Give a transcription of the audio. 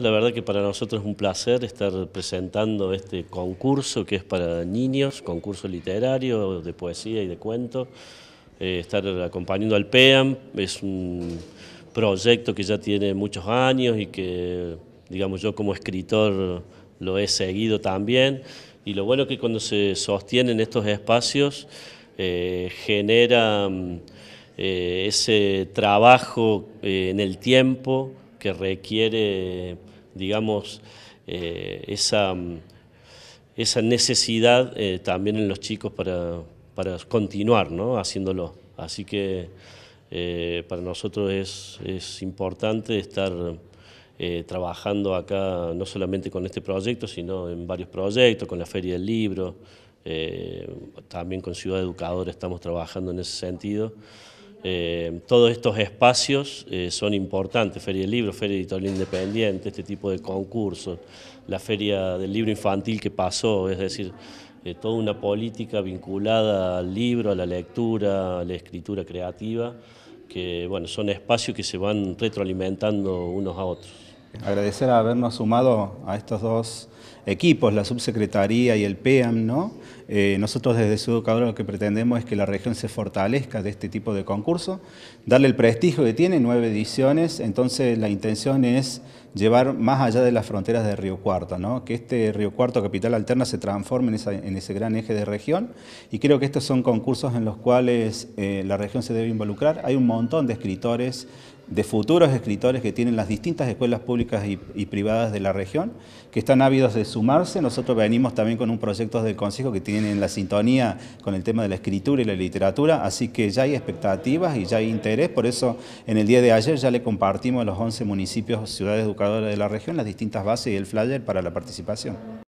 La verdad que para nosotros es un placer estar presentando este concurso que es para niños, concurso literario de poesía y de cuento. Eh, estar acompañando al PEAM es un proyecto que ya tiene muchos años y que, digamos, yo como escritor lo he seguido también. Y lo bueno que cuando se sostienen estos espacios eh, genera mm, eh, ese trabajo en el tiempo que requiere digamos, eh, esa, necesidad eh, también en los chicos para, continuar haciéndolo. Así que eh, para nosotros es, es importante estar trabajando acá, no solamente con este proyecto, sino en varios proyectos, con la Feria del Libro, también con Ciudad Educadora estamos trabajando en ese sentido. Eh, todos estos espacios eh, son importantes, Feria del Libro, Feria Editorial Independiente, este tipo de concursos, la Feria del Libro Infantil que pasó, es decir, eh, toda una política vinculada al libro, a la lectura, a la escritura creativa, que bueno, son espacios que se van retroalimentando unos a otros agradecer a habernos sumado a estos dos equipos, la subsecretaría y el PEAM, ¿no? Eh, nosotros desde educador lo que pretendemos es que la región se fortalezca de este tipo de concurso, darle el prestigio que tiene, nueve ediciones, entonces la intención es llevar más allá de las fronteras de Río Cuarto, ¿no? que este Río Cuarto Capital Alterna se transforme en, ese gran eje de región y creo que estos son concursos en los cuales eh, la región se debe involucrar. Hay un montón de escritores, de futuros escritores que tienen las distintas escuelas públicas y, privadas de la región, que están ávidos de sumarse. Nosotros venimos también con un proyecto del Consejo que en la sintonía con el tema de la escritura y la literatura, así que ya hay expectativas y ya hay interés, por eso en el día de ayer ya le compartimos a los 11 municipios, ciudades educativas, de la región, las distintas bases y el flyer para la participación.